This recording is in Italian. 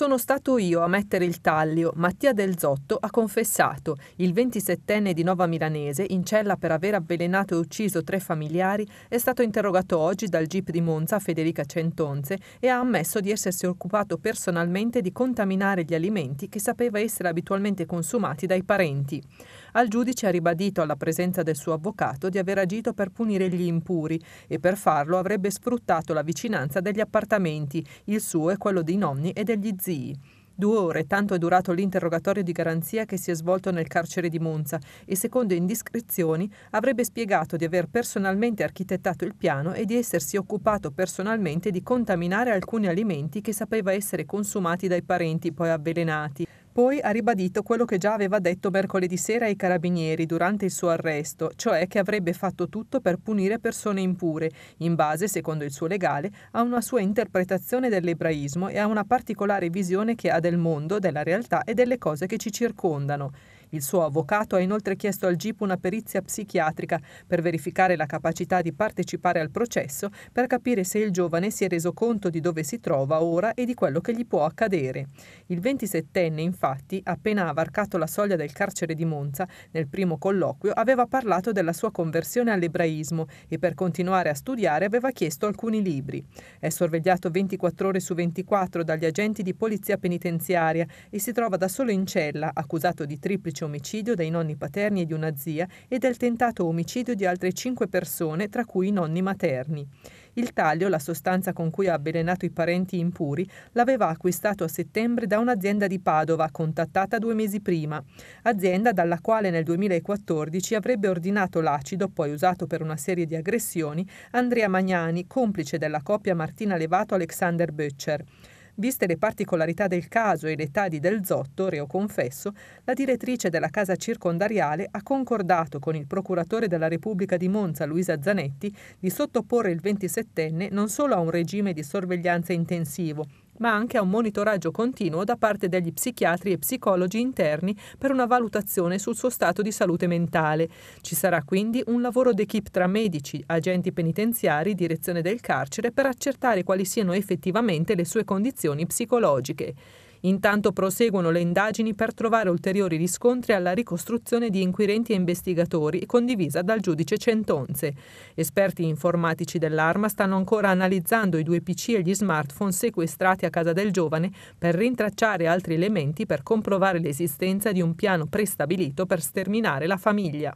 Sono stato io a mettere il taglio, Mattia Del Zotto ha confessato. Il 27enne di Nova Milanese, in cella per aver avvelenato e ucciso tre familiari, è stato interrogato oggi dal GIP di Monza Federica Centonze e ha ammesso di essersi occupato personalmente di contaminare gli alimenti che sapeva essere abitualmente consumati dai parenti. Al giudice ha ribadito alla presenza del suo avvocato di aver agito per punire gli impuri e per farlo avrebbe sfruttato la vicinanza degli appartamenti, il suo e quello dei nonni e degli zii. Due ore tanto è durato l'interrogatorio di garanzia che si è svolto nel carcere di Monza e secondo indiscrezioni avrebbe spiegato di aver personalmente architettato il piano e di essersi occupato personalmente di contaminare alcuni alimenti che sapeva essere consumati dai parenti poi avvelenati. Poi ha ribadito quello che già aveva detto mercoledì sera ai carabinieri durante il suo arresto, cioè che avrebbe fatto tutto per punire persone impure, in base, secondo il suo legale, a una sua interpretazione dell'ebraismo e a una particolare visione che ha del mondo, della realtà e delle cose che ci circondano. Il suo avvocato ha inoltre chiesto al GIP una perizia psichiatrica per verificare la capacità di partecipare al processo per capire se il giovane si è reso conto di dove si trova ora e di quello che gli può accadere. Il 27enne, infatti, appena ha varcato la soglia del carcere di Monza, nel primo colloquio aveva parlato della sua conversione all'ebraismo e per continuare a studiare aveva chiesto alcuni libri. È sorvegliato 24 ore su 24 dagli agenti di polizia penitenziaria e si trova da solo in cella, accusato di triplice felice omicidio dei nonni paterni e di una zia e del tentato omicidio di altre cinque persone, tra cui i nonni materni. Il taglio, la sostanza con cui ha avvelenato i parenti impuri, l'aveva acquistato a settembre da un'azienda di Padova contattata due mesi prima, azienda dalla quale nel 2014 avrebbe ordinato l'acido poi usato per una serie di aggressioni Andrea Magnani, complice della coppia Martina Levato-Alexander Böttcher. Viste le particolarità del caso e l'età di Del Zotto, reo confesso, la direttrice della casa circondariale ha concordato con il procuratore della Repubblica di Monza, Luisa Zanetti, di sottoporre il 27enne non solo a un regime di sorveglianza intensivo, ma anche a un monitoraggio continuo da parte degli psichiatri e psicologi interni per una valutazione sul suo stato di salute mentale. Ci sarà quindi un lavoro d'equipe tra medici, agenti penitenziari, direzione del carcere per accertare quali siano effettivamente le sue condizioni psicologiche. Intanto proseguono le indagini per trovare ulteriori riscontri alla ricostruzione di inquirenti e investigatori condivisa dal giudice Centonze. Esperti informatici dell'arma stanno ancora analizzando i due PC e gli smartphone sequestrati a casa del giovane per rintracciare altri elementi per comprovare l'esistenza di un piano prestabilito per sterminare la famiglia.